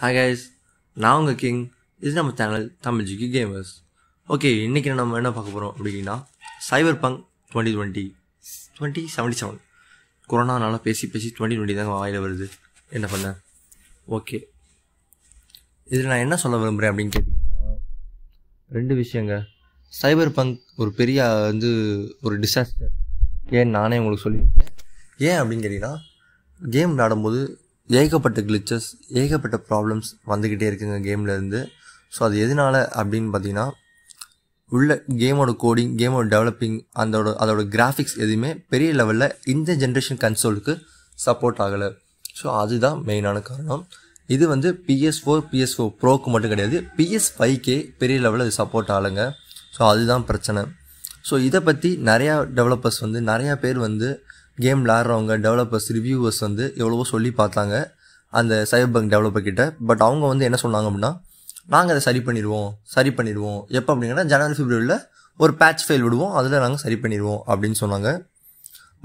hi guys நான் உங்கள் king இது நம்ம சேனல் தமிழ் ஜிக்கு கேமர்ஸ் ஓகே இன்றைக்கி நம்ம என்ன பார்க்க போகிறோம் அப்படின்னா Cyberpunk twenty twenty twenty seventy seven கொரோனானால பேசி பேசி டுவெண்ட்டி டுவெண்ட்டி தான் வாயில் வருது என்ன பண்ண ஓகே இதில் நான் என்ன சொல்ல விரும்புகிறேன் அப்படின்னு கேட்டிங்கன்னா ரெண்டு விஷயங்க சைபர் பங்க் ஒரு பெரிய வந்து ஒரு டிசாஸ்டர் ஏன் நானே உங்களுக்கு சொல்லியிருக்கேன் ஏன் அப்படின்னு கேட்டிங்கன்னா கேம் விளாடும்போது ஏகப்பட்ட கிளிச்சஸ் ஏகப்பட்ட ப்ராப்ளம்ஸ் வந்துக்கிட்டே இருக்குங்க கேம்லேருந்து ஸோ அது எதனால் அப்படின்னு பார்த்தீங்கன்னா உள்ள கேமோட கோடிங் கேமோட டெவலப்பிங் அதோட அதோட கிராஃபிக்ஸ் எதுவுமே பெரிய லெவலில் இந்த ஜென்ரேஷன் கன்சோலுக்கு சப்போர்ட் ஆகலை ஸோ அதுதான் மெயினான காரணம் இது வந்து பிஎஸ் ஃபோர் பிஎஸ் ஃபோர் ப்ரோக்கு மட்டும் கிடையாது பிஎஸ் ஃபைவ்கே பெரிய லெவலில் அது சப்போர்ட் ஆகலைங்க ஸோ அதுதான் பிரச்சனை ஸோ இதை பற்றி நிறையா டெவலப்பர்ஸ் வந்து நிறையா பேர் வந்து கேம் விளாட்றவங்க டெவலப்பர்ஸ் ரிவ்யூவர்ஸ் வந்து எவ்வளவோ சொல்லி பார்த்தாங்க அந்த சைபர் பங்க் டெவலப்பர் கிட்ட பட் அவங்க வந்து என்ன சொன்னாங்க அப்படின்னா நாங்கள் அதை சரி பண்ணிடுவோம் சரி பண்ணிடுவோம் எப்போ அப்படிங்கன்னா ஜனவரி ஃபிப்ரவரியில் ஒரு பேட்ச் ஃபைல் விடுவோம் அதில் நாங்கள் சரி பண்ணிடுவோம் அப்படின்னு சொன்னாங்க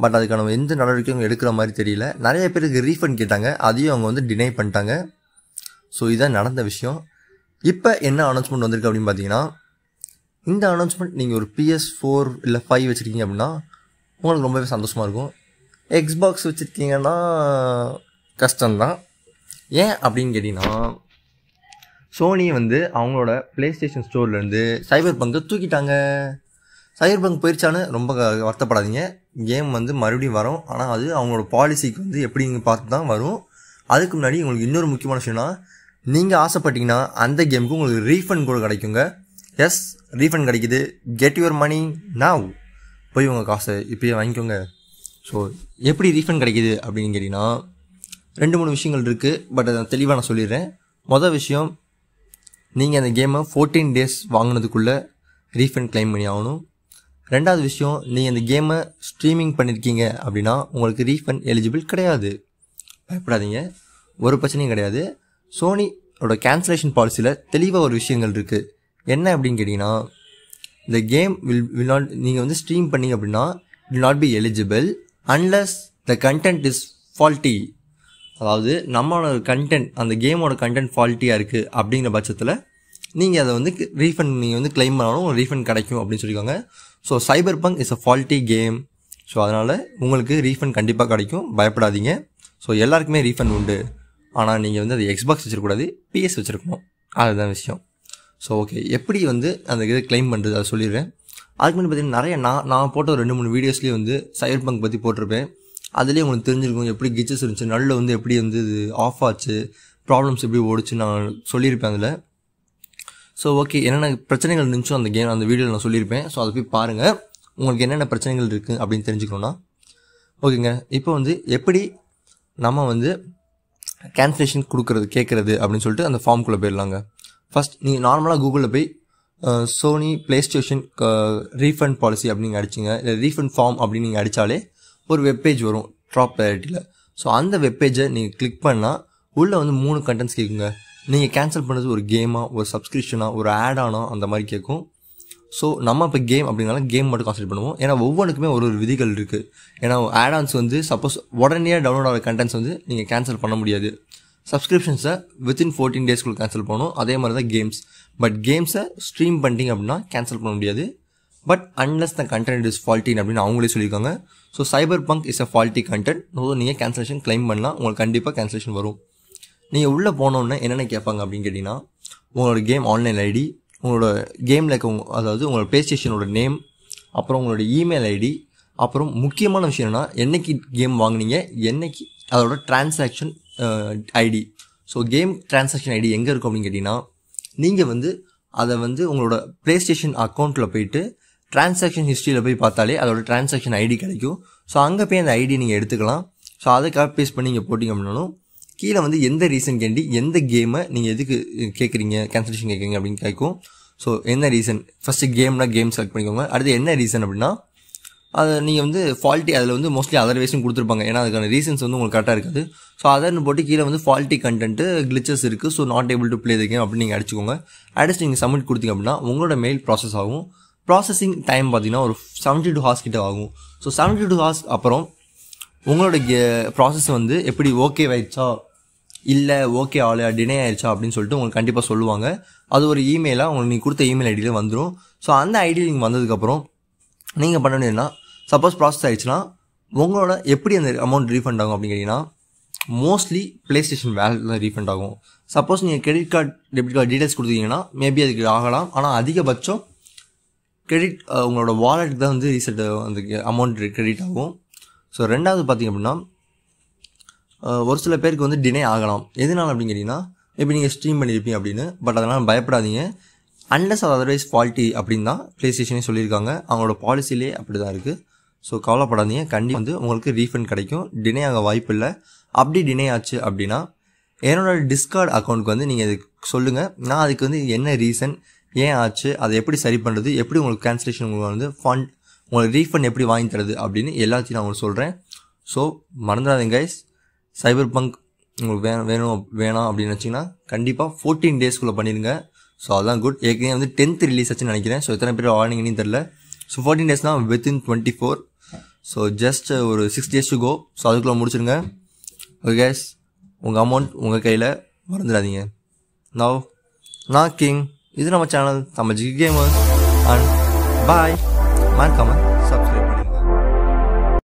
பட் அதுக்கான எந்த நடவடிக்கையும் எடுக்கிற மாதிரி தெரியல நிறைய பேருக்கு ரீஃபண்ட் கேட்டாங்க அதையும் அவங்க வந்து டினை பண்ணிட்டாங்க ஸோ இதான் நடந்த விஷயம் இப்போ என்ன அனௌன்ஸ்மெண்ட் வந்திருக்கு அப்படின்னு பார்த்தீங்கன்னா இந்த அனௌன்ஸ்மெண்ட் நீங்கள் ஒரு பிஎஸ் ஃபோர் இல்லை ஃபைவ் வச்சுருக்கீங்க அப்படின்னா உங்களுக்கு ரொம்பவே சந்தோஷமாக இருக்கும் எக்ஸ்பாக்ஸ் வச்சுருக்கீங்கன்னா கஷ்டம்தான் ஏன் அப்படின்னு கேட்டிங்கன்னா சோனி வந்து அவங்களோட ப்ளே ஸ்டேஷன் ஸ்டோர்லேருந்து சைபர் பங்கை தூக்கிட்டாங்க சைபர் பங்க் போயிடுச்சான்னு ரொம்ப வருத்தப்படாதீங்க கேம் வந்து மறுபடியும் வரும் ஆனால் அது அவங்களோட பாலிசிக்கு வந்து எப்படிங்க பார்த்து தான் வரும் அதுக்கு முன்னாடி உங்களுக்கு இன்னொரு முக்கியமான விஷயம்னா நீங்கள் ஆசைப்பட்டீங்கன்னா அந்த கேமுக்கு உங்களுக்கு ரீஃபண்ட் கூட கிடைக்குங்க எஸ் ரீஃபண்ட் கிடைக்குது கெட் யுவர் மணி நாவ் போய் உங்கள் காசை இப்போயே வாங்கிக்கோங்க ஸோ எப்படி ரீஃபண்ட் கிடைக்கிது அப்படின்னு கேட்டிங்கன்னா ரெண்டு மூணு விஷயங்கள் இருக்குது பட் அதை தெளிவாக நான் சொல்லிடுறேன் மொதல் விஷயம் நீங்கள் அந்த கேமை ஃபோர்டீன் டேஸ் வாங்கினதுக்குள்ளே ரீஃபண்ட் கிளைம் பண்ணி ஆகணும் ரெண்டாவது விஷயம் நீங்கள் அந்த கேமை ஸ்ட்ரீமிங் பண்ணியிருக்கீங்க அப்படின்னா உங்களுக்கு ரீஃபண்ட் எலிஜிபிள் கிடையாது பயப்படாதீங்க ஒரு பிரச்சனையும் கிடையாது சோனியோட கேன்சலேஷன் பாலிசியில் தெளிவாக ஒரு விஷயங்கள் இருக்குது என்ன அப்படின்னு கேட்டிங்கன்னா இந்த கேம் வில் வில் நாட் நீங்கள் வந்து ஸ்ட்ரீம் பண்ணிங்க அப்படின்னா will not be eligible unless the content is faulty அதாவது நம்மளோட கண்டென்ட் அந்த கேமோட கண்டென்ட் ஃபால்ட்டியாக இருக்குது அப்படிங்கிற பட்சத்தில் நீங்கள் அதை வந்து ரீஃபண்ட் நீங்கள் வந்து கிளைம் பண்ணாலும் ரீஃபண்ட் கிடைக்கும் அப்படின்னு சொல்லியிருக்காங்க so Cyberpunk is a faulty game so அதனால் உங்களுக்கு ரீஃபண்ட் கண்டிப்பாக கிடைக்கும் பயப்படாதீங்க ஸோ எல்லாருக்குமே ரீஃபண்ட் உண்டு ஆனால் நீங்கள் வந்து அது எக்ஸ்பாக்ஸ் வச்சிருக்கூடாது பிஎஸ் வச்சுருக்கணும் அதுதான் விஷயம் ஸோ ஓகே எப்படி வந்து அந்த இதை கிளைம் பண்ணுறது அதை சொல்லிடுறேன் அதுக்கு முன்னாடி பார்த்தீங்கன்னா நிறைய நான் நான் போட்ட ஒரு ரெண்டு மூணு வீடியோஸ்லேயே வந்து சைபர் பங்க் பற்றி போட்டிருப்பேன் அதுலேயே உங்களுக்கு தெரிஞ்சிருக்கும் எப்படி கிச்சஸ் இருந்துச்சு நல்ல வந்து எப்படி வந்து இது ஆஃப் ஆச்சு ப்ராப்ளம்ஸ் எப்படி ஓடிச்சு நான் சொல்லியிருப்பேன் அதில் ஸோ ஓகே என்னென்ன பிரச்சனைகள் இருந்துச்சோ அந்த கேம் அந்த வீடியோவில் நான் சொல்லியிருப்பேன் ஸோ அதை போய் பாருங்கள் உங்களுக்கு என்னென்ன பிரச்சனைகள் இருக்குது அப்படின்னு தெரிஞ்சுக்கணும்னா ஓகேங்க இப்போ வந்து எப்படி நம்ம வந்து கேன்சலேஷன் கொடுக்குறது கேட்குறது அப்படின்னு சொல்லிட்டு அந்த ஃபார்ம்குள்ளே போயிடலாங்க ஃபஸ்ட் நீங்கள் நார்மலாக கூகுளில் போய் Sony PlayStation refund policy அப்படின்னு அடிச்சிங்க இல்லை ரீஃபண்ட் ஃபார்ம் அப்படின்னு நீங்கள் அடித்தாலே ஒரு வெப்பேஜ் வரும் ட்ராப் ப்ரையாரிட்டியில் ஸோ அந்த வெப்பேஜை நீங்கள் கிளிக் பண்ணால் உள்ளே வந்து மூணு கண்டென்ட்ஸ் கேட்குங்க நீங்கள் கேன்சல் பண்ணுறது ஒரு கேமாக ஒரு சப்ஸ்கிரிப்ஷனாக ஒரு ஆடானோ அந்த மாதிரி கேட்கும் ஸோ நம்ம இப்போ கேம் அப்படின்னாலும் கேம் மட்டும் கான்சன்ட்ரேட் பண்ணுவோம் ஏன்னா ஒவ்வொன்றுக்குமே ஒரு ஒரு விதிகள் இருக்குது ஏன்னா ஆடான்ஸ் வந்து சப்போஸ் உடனே டவுன்லோட் ஆகிற கண்டென்ட்ஸ் வந்து நீங்கள் கேன்சல் பண்ண முடியாது சப்ஸ்கிரிப்ஷன்ஸை வித்தின் ஃபோர்டீன் டேஸ்க்குள்ளே கேன்சல் பண்ணணும் அதே மாதிரி தான் கேம்ஸ் பட் கேம்ஸை ஸ்ட்ரீம் பண்ணிட்டீங்க அப்படின்னா கேன்சல் பண்ண முடியாது but unless the content is ஃபால்ட்டின் அப்படின்னு அவங்களே சொல்லியிருக்காங்க so Cyberpunk is a faulty content so நீங்கள் கேன்சலேஷன் கிளைம் பண்ணலாம் உங்களுக்கு கண்டிப்பாக கேன்சலேஷன் வரும் நீங்கள் உள்ளே போனோடனே என்னென்ன கேட்பாங்க அப்படின்னு கேட்டிங்கன்னா உங்களோட கேம் ஆன்லைன் ஐடி உங்களோட கேமில் இருக்க அதாவது உங்களோட ப்ளே ஸ்டேஷனோட நேம் அப்புறம் உங்களோட இமெயில் ஐடி அப்புறம் முக்கியமான விஷயம் என்னென்னா என்றைக்கு கேம் வாங்கினீங்க என்றைக்கு அதோட transaction ID so game transaction ID எங்கே இருக்கும் அப்படின்னு கேட்டிங்கன்னா நீங்கள் வந்து அதை வந்து உங்களோட ப்ளே ஸ்டேஷன் அக்கௌண்ட்டில் போயிட்டு டிரான்சாக்ஷன் ஹிஸ்ட்ரியில் போய் பார்த்தாலே அதோடய டிரான்சாக்ஷன் ஐடி கிடைக்கும் ஸோ அங்கே போய் அந்த ஐடி நீங்கள் எடுத்துக்கலாம் ஸோ அதை பேஸ் பண்ணி நீங்கள் போட்டிங்க அப்படின்னாலும் கீழே வந்து எந்த ரீசன் கேண்டி எந்த கேமை நீங்கள் எதுக்கு கேட்குறீங்க கேன்சலேஷன் கேட்குறீங்க அப்படின்னு கேட்கும் ஸோ என்ன ரீசன் ஃபஸ்ட்டு கேம்னால் கேம் செலக்ட் பண்ணிக்கோங்க அடுத்து என்ன ரீசன் அப்படின்னா அதை நீங்கள் வந்து ஃபால்ட்டி அதில் வந்து மோஸ்ட்லி அதர்வைஸும் கொடுத்துருப்பாங்க ஏன்னா அதுக்கான ரீசன்ஸ் வந்து உங்களுக்கு கரெக்டாக இருக்காது ஸோ அதர்னு போட்டு கீழே வந்து ஃபால்ட்டி கண்டென்ட்டு கிளிச்சஸ் இருக்குது so not able to play the game அப்படின்னு நீங்கள் அடிச்சுக்கோங்க அடிச்சு நீங்கள் சப்மிட் கொடுத்தீங்க அப்படின்னா உங்களோட மெயில் ப்ராசஸ் ஆகும் ப்ராசஸிங் டைம் பார்த்தீங்கன்னா ஒரு செவன்ட்டி டூ ஹார்ஸ் கிட்ட ஆகும் ஸோ செவன்ட்டி டூ ஹார்ஸ் அப்புறம் உங்களோட ப்ராசஸ் வந்து எப்படி ஓகே ஆயிடுச்சா இல்லை ஓகே ஆளு டினே ஆயிடுச்சா அப்படின்னு சொல்லிட்டு உங்களுக்கு கண்டிப்பாக சொல்லுவாங்க அது ஒரு இமெயிலாக உங்களுக்கு நீங்கள் கொடுத்த இமெயில் ஐடியில் வந்துடும் ஸோ அந்த ஐடியில் நீங்கள் வந்ததுக்கப்புறம் நீங்கள் பண்ண வேண்டியதுன்னா சப்போஸ் ப்ராசஸ் ஆயிடுச்சுன்னா உங்களோட எப்படி அந்த அமௌண்ட் ரீஃபண்ட் ஆகும் அப்படின்னு கேட்டிங்கன்னா மோஸ்ட்லி ப்ளே ஸ்டேஷன் வேலட் தான் ரீஃபண்ட் ஆகும் சப்போஸ் நீங்கள் credit card debit card details கொடுத்தீங்கன்னா மேபி அதுக்கு ஆகலாம் ஆனால் அதிகபட்சம் கிரெடிட் உங்களோட வாலெட்டுக்கு தான் வந்து ரீசெட் அந்த அமௌண்ட் கிரெடிட் ஆகும் ஸோ ரெண்டாவது பார்த்திங்க அப்படின்னா ஒரு சில பேருக்கு வந்து டினே ஆகலாம் எதனால் அப்படின்னு கேட்டிங்கன்னா மேபி நீங்கள் ஸ்ட்ரீம் பண்ணியிருப்பீங்க அப்படின்னு பட் அதனால் பயப்படாதீங்க அண்டர்ஸ் அதர்வைஸ் ஃபால்ட்டி அப்படின்னு தான் ப்ளே ஸ்டேஷனே சொல்லியிருக்காங்க அவங்களோட பாலிசிலே அப்படி தான் இருக்குது ஸோ கவலைப்படாதீங்க கண்டி வந்து உங்களுக்கு ரீஃபண்ட் கிடைக்கும் டினே ஆக வாய்ப்பு இல்லை அப்படி டினே ஆச்சு அப்படின்னா என்னோடய டிஸ்கார்ட் அக்கௌண்ட்க்கு வந்து நீங்கள் இதுக்கு சொல்லுங்கள் நான் அதுக்கு வந்து என்ன ரீசன் ஏன் ஆச்சு அதை எப்படி சரி பண்ணுறது எப்படி உங்களுக்கு கேன்சலேஷன் உங்களுக்கு வந்து ஃபண்ட் உங்களுக்கு ரீஃபண்ட் எப்படி வாங்கி தருது அப்படின்னு எல்லாத்தையும் நான் உங்களுக்கு சொல்கிறேன் ஸோ மறந்துடாதீங்க கைஸ் சைபர் பங்க் உங்களுக்கு வே வேணும் வேணாம் அப்படின்னு வச்சிங்கன்னா கண்டிப்பாக ஃபோர்டீன் டேஸ்க்குள்ளே பண்ணிடுங்க ஸோ அதுதான் குட் ஏற்கனவே வந்து டென்த் ரிலீஸ் ஆச்சுன்னு நினைக்கிறேன் ஸோ எத்தனை பேர் வாங்கினீங்கன்னு தெரில ஸோ ஃபோர்டீன் டேஸ்னால் within twenty four so just uh, ஒரு six days to go so அதுக்குள்ளே முடிச்சிருங்க ஓகே கேஸ் உங்கள் அமௌண்ட் உங்கள் கையில் மறந்துடாதீங்க நவ் நான் கிங் இது நம்ம channel Tamil gamer and bye மறக்காமல்